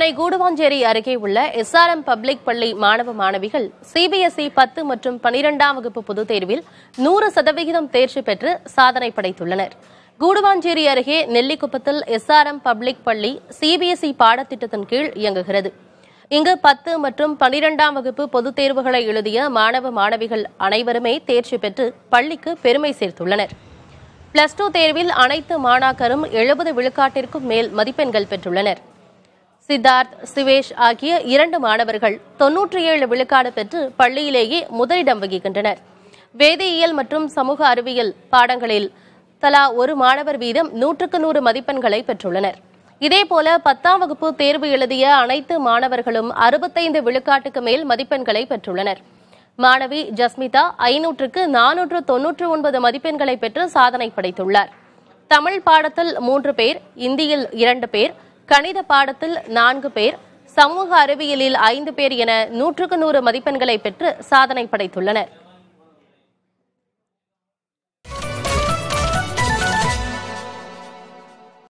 சென்னை கூடுவாஞ்சேரி அருகே உள்ள SRM public பள்ளி மாணவ மாணவிகள் சிபிஎஸ்இ பத்து மற்றும் பனிரெண்டாம் வகுப்பு பொதுத் தேர்வில் நூறு சதவிகிதம் தேர்ச்சி பெற்று சாதனை படைத்துள்ளனர் கூடுவாஞ்சேரி அருகே நெல்லிக்குப்பத்தில் எஸ்ஆர்எம் பப்ளிக் பள்ளி சிபிஎஸ்இ பாடத்திட்டத்தின் கீழ் இயங்குகிறது இங்கு பத்து மற்றும் பனிரெண்டாம் வகுப்பு பொதுத் தேர்வுகளை எழுதிய மாணவ மாணவிகள் அனைவருமே தேர்ச்சி பெற்று பள்ளிக்கு பெருமை சேர்த்துள்ளனர் பிளஸ் டூ தேர்வில் அனைத்து மாணாக்கரும் எழுபது விழுக்காட்டிற்கும் மேல் மதிப்பெண்கள் பெற்றுள்ளனர் சித்தார்த் சிவேஷ் ஆகிய இரண்டு மாணவர்கள் தொன்னூற்றி ஏழு விழுக்காடு பெற்று பள்ளியிலேயே முதலிடம் வகிக்கின்றனர் வேதியியல் மற்றும் சமூக அறிவியல் பாடங்களில் தலா ஒரு மாணவர் வீதம் நூற்றுக்கு நூறு மதிப்பெண்களை பெற்றுள்ளனர் இதேபோல பத்தாம் வகுப்பு தேர்வு எழுதிய அனைத்து மாணவர்களும் அறுபத்தைந்து விழுக்காட்டுக்கு மேல் மதிப்பெண்களை பெற்றுள்ளனர் மாணவி ஜஸ்மிதா ஐநூற்றுக்கு நானூற்று தொன்னூற்று ஒன்பது மதிப்பெண்களை பெற்று சாதனை படைத்துள்ளார் தமிழ் பாடத்தில் மூன்று பேர் இந்தியில் இரண்டு பேர் கணித பாடத்தில் நான்கு பேர் சமூக அறிவியலில் ஐந்து பேர் என நூற்றுக்கு நூறு மதிப்பெண்களை பெற்று சாதனை படைத்துள்ளனர்